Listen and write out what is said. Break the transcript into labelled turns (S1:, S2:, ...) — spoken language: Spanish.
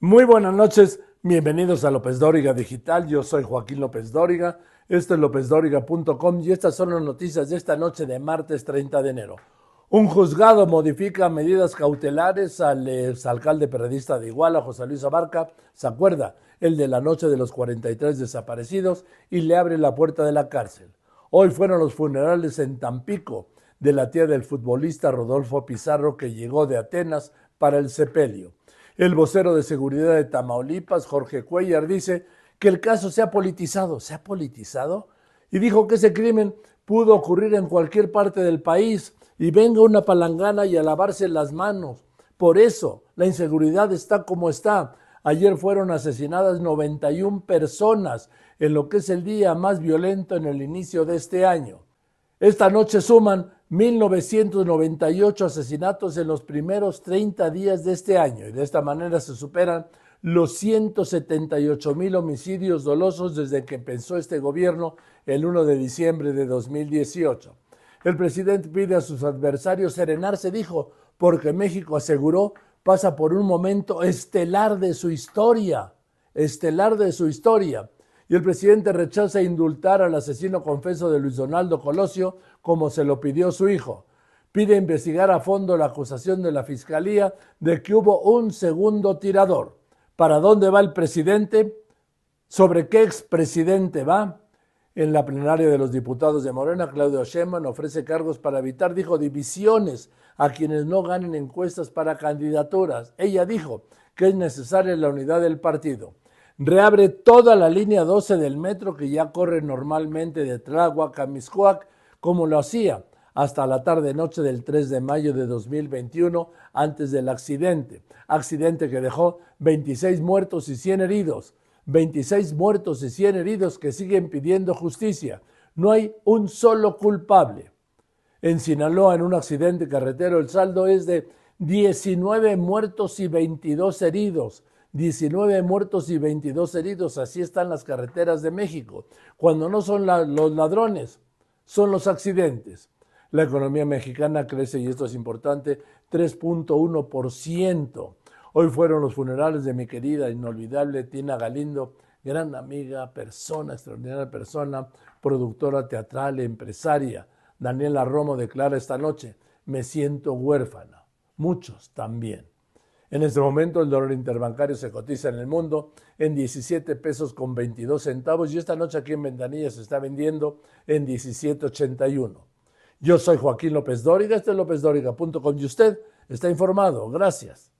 S1: Muy buenas noches, bienvenidos a López Dóriga Digital. Yo soy Joaquín López Dóriga, esto es lópezdóriga.com y estas son las noticias de esta noche de martes 30 de enero. Un juzgado modifica medidas cautelares al exalcalde periodista de Iguala, José Luis Abarca, se acuerda, el de la noche de los 43 desaparecidos, y le abre la puerta de la cárcel. Hoy fueron los funerales en Tampico de la tía del futbolista Rodolfo Pizarro que llegó de Atenas para el sepelio. El vocero de seguridad de Tamaulipas, Jorge Cuellar, dice que el caso se ha politizado. ¿Se ha politizado? Y dijo que ese crimen pudo ocurrir en cualquier parte del país y venga una palangana y a lavarse las manos. Por eso la inseguridad está como está. Ayer fueron asesinadas 91 personas en lo que es el día más violento en el inicio de este año. Esta noche suman 1.998 asesinatos en los primeros 30 días de este año y de esta manera se superan los 178 mil homicidios dolosos desde que empezó este gobierno el 1 de diciembre de 2018. El presidente pide a sus adversarios serenarse, dijo, porque México aseguró pasa por un momento estelar de su historia, estelar de su historia y el presidente rechaza indultar al asesino confeso de Luis Donaldo Colosio como se lo pidió su hijo. Pide investigar a fondo la acusación de la Fiscalía de que hubo un segundo tirador. ¿Para dónde va el presidente? ¿Sobre qué expresidente va? En la plenaria de los diputados de Morena, Claudio Sheinbaum ofrece cargos para evitar, dijo, divisiones a quienes no ganen encuestas para candidaturas. Ella dijo que es necesaria la unidad del partido reabre toda la línea 12 del metro que ya corre normalmente de Tláhuac a Miscuac, como lo hacía hasta la tarde-noche del 3 de mayo de 2021, antes del accidente. Accidente que dejó 26 muertos y 100 heridos. 26 muertos y 100 heridos que siguen pidiendo justicia. No hay un solo culpable. En Sinaloa, en un accidente carretero, el saldo es de 19 muertos y 22 heridos. 19 muertos y 22 heridos. Así están las carreteras de México. Cuando no son los ladrones, son los accidentes. La economía mexicana crece, y esto es importante, 3.1%. Hoy fueron los funerales de mi querida, inolvidable Tina Galindo, gran amiga, persona, extraordinaria persona, productora teatral, empresaria. Daniela Romo declara esta noche, me siento huérfana. Muchos también. En este momento el dólar interbancario se cotiza en el mundo en 17 pesos con 22 centavos y esta noche aquí en Ventanilla se está vendiendo en 17.81. Yo soy Joaquín López Dóriga, este es lópezdóriga.com y usted está informado. Gracias.